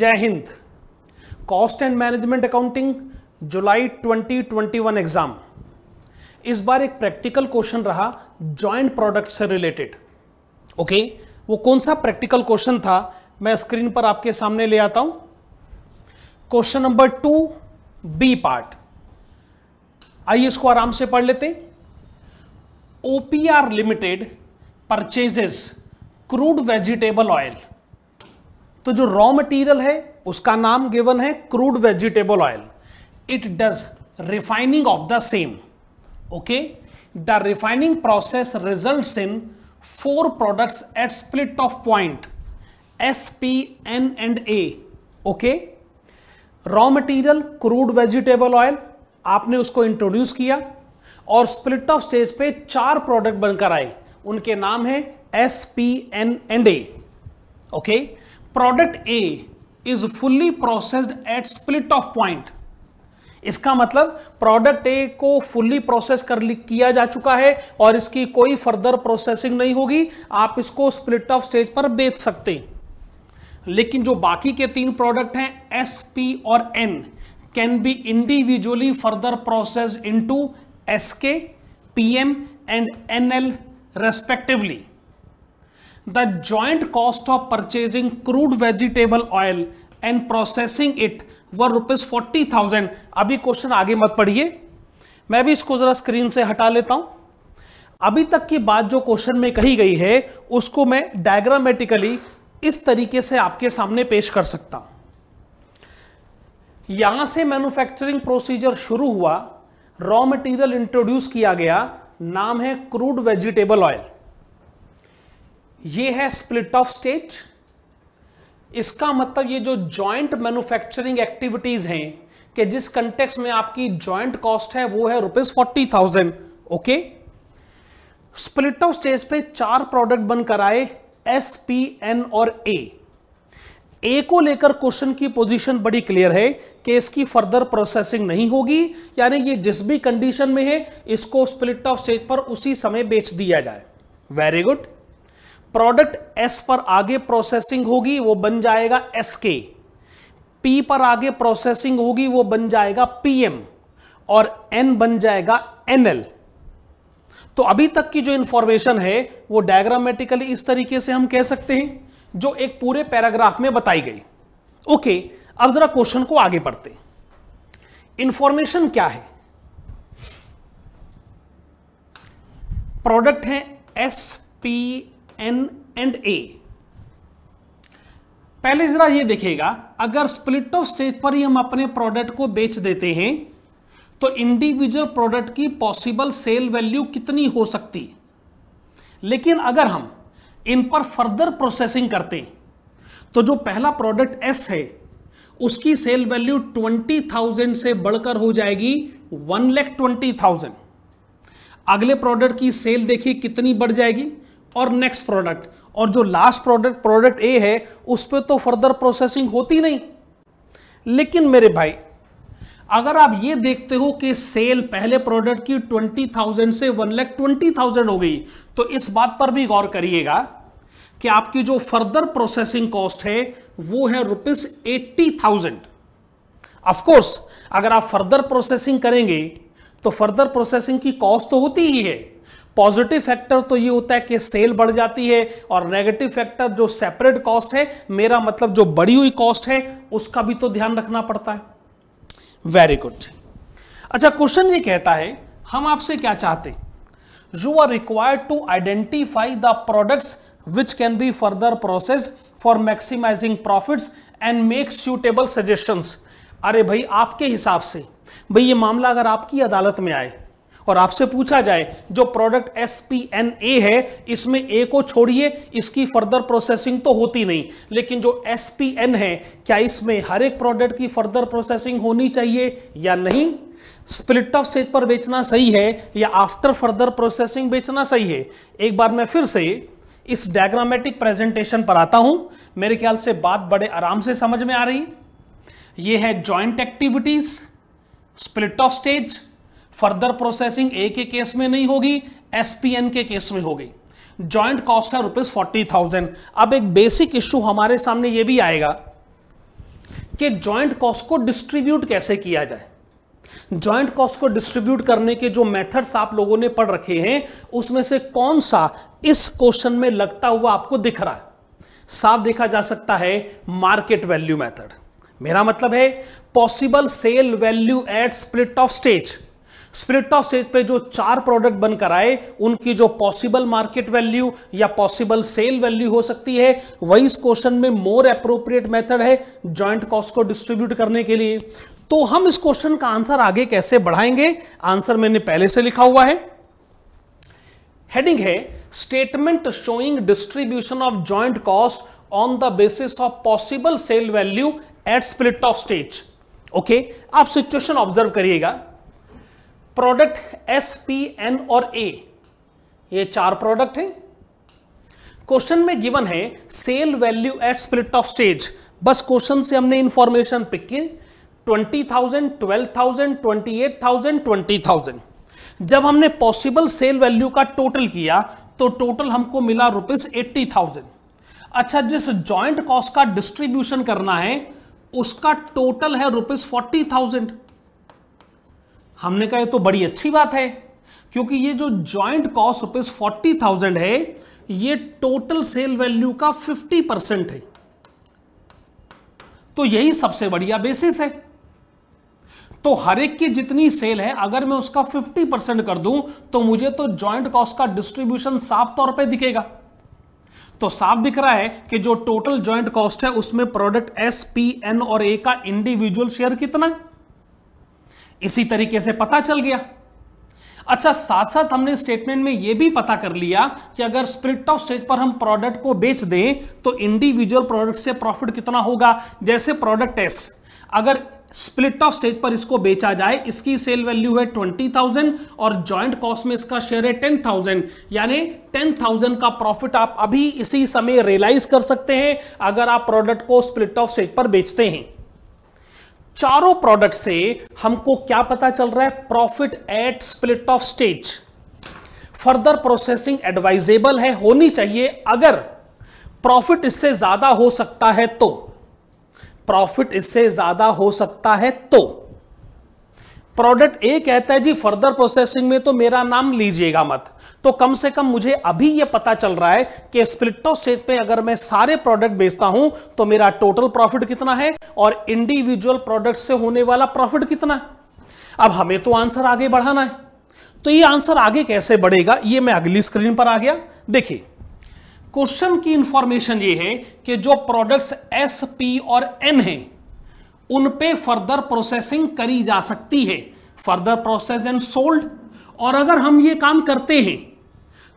जय हिंद cost and management accounting जुलाई 2021 एग्जाम इस बार एक प्रैक्टिकल क्वेश्चन रहा जॉइंट प्रोडक्ट से रिलेटेड ओके वो कौन सा प्रैक्टिकल क्वेश्चन था मैं स्क्रीन पर आपके सामने ले आता हूं question number two B part आइए इसको आराम से पढ़ लेते OPR limited purchases crude vegetable oil तो जो रॉ मटेरियल है उसका नाम गिवन है crude vegetable oil it does refining of the same okay the refining process result in four products at split off point S P N and A okay raw material crude vegetable oil आपने उसको introduce किया और split off stage पे चार product बनकर आए उनके नाम है S P N and A okay product A is fully processed at split off point इसका मतलब प्रोडक्ट ए को फुल्ली प्रोसेस कर किया जा चुका है और इसकी कोई फर्दर प्रोसेसिंग नहीं होगी आप इसको स्प्लिट ऑफ स्टेज पर बेच सकते लेकिन जो बाकी के तीन प्रोडक्ट हैं एस पी और N can be individually further process into SK PM and NL respectively the joint cost of purchasing crude vegetable oil and processing it were rupees forty thousand अभी क्वेश्चन आगे मत पढ़िए मैं भी इसको जरा स्क्रीन से हटा लेता हूं अभी तक की बात जो क्वेश्चन में कही गई है उसको मैं डायग्रामेटिकली इस तरीके से आपके सामने पेश कर सकता हूं यहां से मैन्युफैक्चरिंग प्रोसीजर शुरू हुआ रॉ मटेरियल इंट्रोड्यूस किया गया नाम है क्रूड वेजिटेबल ऑयल ये है स्प्लिट ऑफ स्टेज इसका मतलब ये जो जॉइंट मैन्युफैक्चरिंग एक्टिविटीज हैं कि जिस कंटेक्स में आपकी जॉइंट कॉस्ट है वो है rupees forty thousand okay split off stage पे चार प्रोडक्ट बन कर आए एस पी एन और ए ए को लेकर क्वेश्चन की पोजीशन बड़ी क्लियर है कि इसकी फर्दर प्रोसेसिंग नहीं होगी यानी ये जिस भी कंडीशन में है इसको स्प्लिट ऑफ स्टेज पर उसी समय बेच दिया जाए वेरी गुड प्रोडक्ट एस पर आगे प्रोसेसिंग होगी वो बन जाएगा एस के पी पर आगे प्रोसेसिंग होगी वो बन जाएगा पीएम और एन बन जाएगा एनएल तो अभी तक की जो इंफॉर्मेशन है वो डायग्रामेटिकली इस तरीके से हम कह सकते हैं जो एक पूरे पैराग्राफ में बताई गई ओके अब जरा क्वेश्चन को आगे बढ़ते इंफॉर्मेशन क्या है प्रोडक्ट है S P N and A पहले जरा ये देखेगा अगर स्प्लिट ऑफ स्टेज पर ही हम अपने प्रोडक्ट को बेच देते हैं तो इंडिविजुअल प्रोडक्ट की पॉसिबल सेल वैल्यू कितनी हो सकती लेकिन अगर हम इन पर फर्दर प्रोसेसिंग करते तो जो पहला प्रोडक्ट एस है उसकी सेल वैल्यू ट्वेंटी थाउजेंड से बढ़कर हो जाएगी वन लैख ट्वेंटी थाउजेंड अगले प्रोडक्ट की सेल देखिए कितनी बढ़ जाएगी और नेक्स्ट प्रोडक्ट और जो लास्ट प्रोडक्ट प्रोडक्ट ए है उस पर तो फर्दर प्रोसेसिंग होती नहीं लेकिन मेरे भाई अगर आप ये देखते हो कि सेल पहले प्रोडक्ट की ट्वेंटी थाउजेंड से वन लैख ट्वेंटी थाउजेंड हो गई तो इस बात पर भी गौर करिएगा कि आपकी जो फर्दर प्रोसेसिंग कॉस्ट है वो है रुपीज एट्टी थाउजेंड ऑफकोर्स अगर आप फर्दर प्रोसेसिंग करेंगे तो फर्दर प्रोसेसिंग की कॉस्ट तो होती ही है पॉजिटिव फैक्टर तो ये होता है कि सेल बढ़ जाती है और नेगेटिव फैक्टर जो सेपरेट कॉस्ट है मेरा मतलब जो बढ़ी हुई कॉस्ट है उसका भी तो ध्यान रखना पड़ता है वेरी गुड अच्छा क्वेश्चन ये कहता है हम आपसे क्या चाहते you are required to identify the products which can be further process for maximising profit and make suitable suggestion अरे भाई आपके हिसाब से भाई ये मामला अगर आपकी अदालत में आए और आपसे पूछा जाए जो product S P N A है इसमें ए को छोड़िए इसकी फर्दर प्रोसेसिंग तो होती नहीं लेकिन जो एस पी एन है क्या इसमें हर एक प्रोडक्ट की फर्दर प्रोसेसिंग होनी चाहिए या नहीं स्प्लिट ऑफ स्टेज पर बेचना सही है या आफ्टर फर्दर प्रोसेसिंग बेचना सही है एक बार मैं फिर से इस डायग्रामेटिक प्रेजेंटेशन पर आता हूं मेरे ख्याल से बात बड़े आराम से समझ में आ रही है ये है joint activities split off stage further processing A के केस में नहीं होगी एसपीएन के केस में हो गई ज्वाइंट कॉस्ट है रुपीज फोर्टी थाउजेंड अब एक बेसिक इश्यू हमारे सामने यह भी आएगा कि ज्वाइंट कॉस्ट को डिस्ट्रीब्यूट कैसे किया जाए ज्वाइंट कॉस्ट को डिस्ट्रीब्यूट करने के जो मेथड्स आप लोगों ने पढ़ रखे हैं उसमें से कौन सा इस क्वेश्चन में लगता हुआ आपको दिख रहा है साफ देखा जा सकता है मार्केट वैल्यू मेथड मेरा मतलब है possible sale value at split off stage split off sale पे जो चार प्रोडक्ट बनकर आए उनकी जो पॉसिबल मार्केट वैल्यू या पॉसिबल सेल वैल्यू हो सकती है वही इस क्वेश्चन में मोर अप्रोप्रिएट मेथड है ज्वाइंट कॉस्ट को डिस्ट्रीब्यूट करने के लिए तो हम इस क्वेश्चन का आंसर आगे कैसे बढ़ाएंगे आंसर मैंने पहले से लिखा हुआ है हेडिंग है statement showing distribution of joint cost on the basis of possible sale value at split off stage okay आप सिचुएशन ऑब्जर्व करिएगा प्रोडक्ट एस पी एन और ए ये चार प्रोडक्ट हैं क्वेश्चन में गिवन है sale value at split off stage बस question से हमने इंफॉर्मेशन पिक की twenty thousand twelve thousand twenty eight thousand twenty thousand जब हमने पॉसिबल सेल वैल्यू का टोटल किया तो टोटल हमको मिला रुपीज एट्टी थाउजेंड अच्छा जिस जॉइंट कॉस्ट का डिस्ट्रीब्यूशन करना है उसका टोटल है रुपीज फोर्टी थाउजेंड हमने कहा ये तो बड़ी अच्छी बात है क्योंकि ये जो joint cost rupees forty thousand है ये टोटल सेल वैल्यू का फिफ्टी परसेंट है तो यही सबसे बढ़िया बेसिस है तो हर एक की जितनी सेल है अगर मैं उसका फिफ्टी परसेंट कर दूं तो मुझे तो ज्वाइंट कॉस्ट का डिस्ट्रीब्यूशन साफ तौर पर दिखेगा तो साफ दिख रहा है कि जो टोटल ज्वाइंट कॉस्ट है उसमें प्रोडक्ट एस पी एन और ए का इंडिविजुअल शेयर कितना है इसी तरीके से पता चल गया अच्छा साथ साथ हमने स्टेटमेंट में यह भी पता कर लिया कि अगर स्प्रिट ऑफ स्टेज पर हम प्रोडक्ट को बेच दें तो इंडिविजुअल प्रोडक्ट से प्रॉफिट कितना होगा जैसे प्रोडक्ट एस अगर स्प्लिट ऑफ स्टेज पर इसको बेचा जाए इसकी सेल वैल्यू है ट्वेंटी थाउजेंड और जॉइंट कॉस्ट में इसका शेयर है टेन थाउजेंड यानी टेन थाउजेंड का प्रॉफिट आप अभी इसी समय रियलाइज कर सकते हैं अगर आप प्रोडक्ट को स्प्लिट ऑफ स्टेज पर बेचते हैं चारों प्रोडक्ट से हमको क्या पता चल रहा है profit at split off stage further processing advisable है होनी चाहिए अगर प्रॉफिट इससे ज्यादा हो सकता है तो प्रॉफिट इससे ज्यादा हो सकता है तो प्रोडक्ट ए कहता है जी फर्दर प्रोसेसिंग में तो मेरा नाम लीजिएगा मत तो कम से कम मुझे अभी यह पता चल रहा है कि स्प्लिटो सेट पे अगर मैं सारे प्रोडक्ट बेचता हूं तो मेरा टोटल प्रॉफिट कितना है और इंडिविजुअल प्रोडक्ट से होने वाला प्रॉफिट कितना है अब हमें तो आंसर आगे बढ़ाना है तो ये आंसर आगे कैसे बढ़ेगा ये मैं अगली स्क्रीन पर आ गया देखिए क्वेश्चन की इंफॉर्मेशन ये है कि जो प्रोडक्ट्स एस पी और एन हैं उन पे फर्दर प्रोसेसिंग करी जा सकती है फर्दर प्रोसेस एंड सोल्ड और अगर हम ये काम करते हैं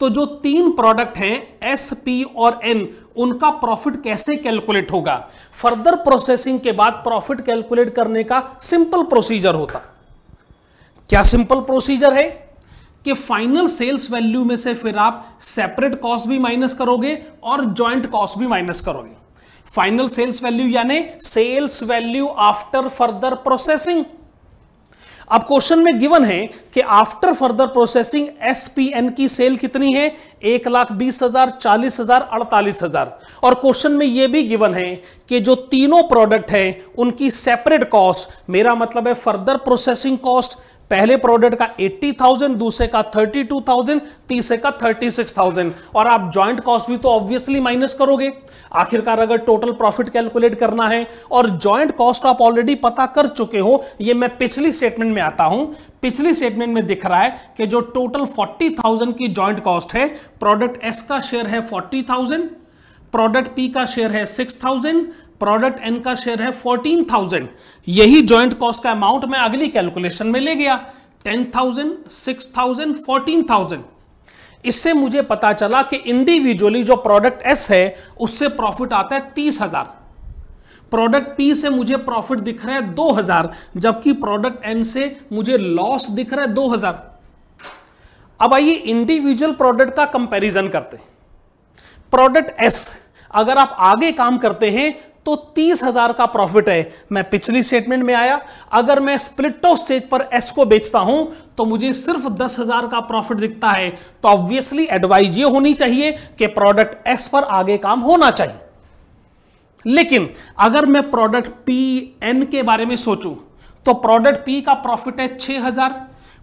तो जो तीन प्रोडक्ट हैं एस पी और एन उनका प्रॉफिट कैसे कैलकुलेट होगा फर्दर प्रोसेसिंग के बाद प्रॉफिट कैलकुलेट करने का सिंपल प्रोसीजर होता क्या सिंपल प्रोसीजर है कि फाइनल सेल्स वैल्यू में से फिर आप सेपरेट कॉस्ट भी माइनस करोगे और जॉइंट कॉस्ट भी माइनस करोगे फाइनल सेल्स वैल्यू यानी sales value after further processing अब क्वेश्चन में गिवन है कि आफ्टर फर्दर प्रोसेसिंग एसपीएन की सेल कितनी है एक लाख बीस हजार चालीस हजार अड़तालीस हजार और क्वेश्चन में यह भी गिवन है कि जो तीनों प्रोडक्ट हैं उनकी सेपरेट कॉस्ट मेरा मतलब है फर्दर प्रोसेसिंग कॉस्ट पहले प्रोडक्ट का 80,000 दूसरे का 32,000 तीसरे का 36,000 और आप जॉइंट कॉस्ट भी तो ऑब्वियसली माइनस करोगे आखिरकार अगर टोटल प्रॉफिट कैलकुलेट करना है और जॉइंट कॉस्ट आप ऑलरेडी पता कर चुके हो ये मैं पिछली स्टेटमेंट में आता हूं पिछली स्टेटमेंट में दिख रहा है कि जो टोटल 40,000 की ज्वाइंट कॉस्ट है प्रोडक्ट एस का शेयर है फोर्टी प्रोडक्ट पी का शेयर है सिक्स थाउजेंड प्रोडक्ट एन का शेयर है फोर्टीन थाउजेंड यही ज्वाइंट कॉस्ट का अमाउंट मैं अगली कैलकुलेशन में ले गया ten thousand six thousand fourteen thousand इससे मुझे पता चला कि इंडिविजुअली जो प्रोडक्ट एस है उससे प्रॉफिट आता है तीस हजार प्रोडक्ट पी से मुझे प्रॉफिट दिख रहा है दो हजार जबकि प्रोडक्ट एन से मुझे लॉस दिख रहा है दो हजार अब आइए इंडिविजुअल प्रोडक्ट का कंपैरिजन करते हैं प्रोडक्ट एस अगर आप आगे काम करते हैं तो तीस हजार का प्रॉफिट है मैं पिछली स्टेटमेंट में आया अगर मैं स्प्लिटो स्टेज पर एस को बेचता हूं तो मुझे सिर्फ दस हजार का प्रॉफिट दिखता है तो ऑब्वियसली एडवाइज ये होनी चाहिए कि प्रोडक्ट एस पर आगे काम होना चाहिए लेकिन अगर मैं प्रोडक्ट पी एन के बारे में सोचूं तो प्रोडक्ट पी का प्रॉफिट है छह हजार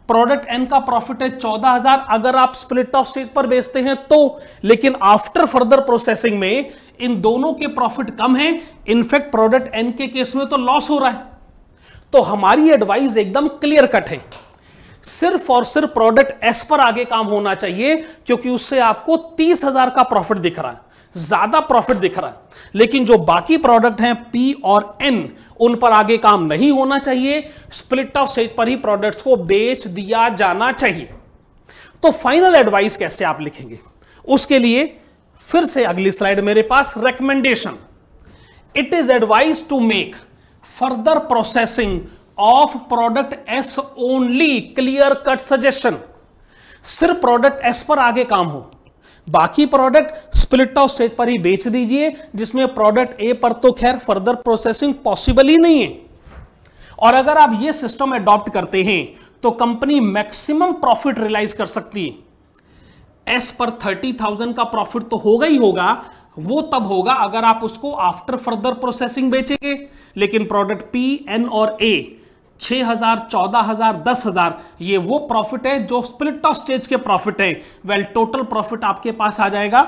प्रोडक्ट एन का प्रॉफिट है चौदह हजार अगर आप स्प्लिट ऑफ स्टेज पर बेचते हैं तो लेकिन आफ्टर फर्दर प्रोसेसिंग में इन दोनों के प्रॉफिट कम है इनफैक्ट प्रोडक्ट एन के केस में तो लॉस हो रहा है तो हमारी एडवाइस एकदम क्लियर कट है सिर्फ और सिर्फ प्रोडक्ट एस पर आगे काम होना चाहिए क्योंकि उससे आपको तीस हजार का प्रॉफिट दिख रहा है ज्यादा प्रॉफिट दिख रहा है लेकिन जो बाकी प्रोडक्ट हैं पी और एन उन पर आगे काम नहीं होना चाहिए स्प्लिट ऑफ सेज पर ही प्रोडक्ट्स को बेच दिया जाना चाहिए तो फाइनल एडवाइस कैसे आप लिखेंगे उसके लिए फिर से अगली स्लाइड मेरे पास recommendation it is advise to make further processing of product S only clear cut suggestion सिर्फ प्रोडक्ट एस पर आगे काम हो बाकी प्रोडक्ट स्प्लिट ऑफ स्टेज पर ही बेच दीजिए जिसमें प्रोडक्ट ए पर तो खैर फर्दर प्रोसेसिंग पॉसिबल ही नहीं है और अगर आप यह सिस्टम अडॉप्ट करते हैं तो कंपनी मैक्सिमम प्रॉफिट रियलाइज कर सकती है एस पर थर्टी थाउजेंड का प्रॉफिट तो होगा ही होगा वो तब होगा अगर आप उसको आफ्टर फर्दर प्रोसेसिंग बेचेंगे लेकिन प्रोडक्ट पी एन और ए छह हज़ार चौदह हज़ार दस हज़ार ये वो प्रॉफिट है जो स्प्लिट ऑफ स्टेज के प्रॉफिट है वेल टोटल प्रॉफिट आपके पास आ जाएगा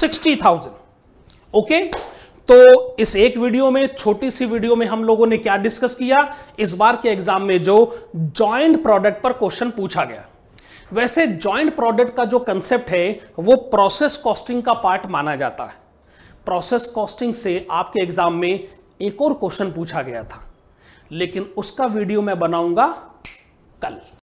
सिक्सटी थाउजेंड ओके तो इस एक वीडियो में छोटी सी वीडियो में हम लोगों ने क्या डिस्कस किया इस बार के एग्जाम में जो जॉइंट प्रोडक्ट पर क्वेश्चन पूछा गया वैसे जॉइंट प्रोडक्ट का जो कंसेप्ट है वो प्रोसेस कॉस्टिंग का पार्ट माना जाता है प्रोसेस कॉस्टिंग से आपके एग्जाम में एक और क्वेश्चन पूछा गया था लेकिन उसका वीडियो मैं बनाऊंगा कल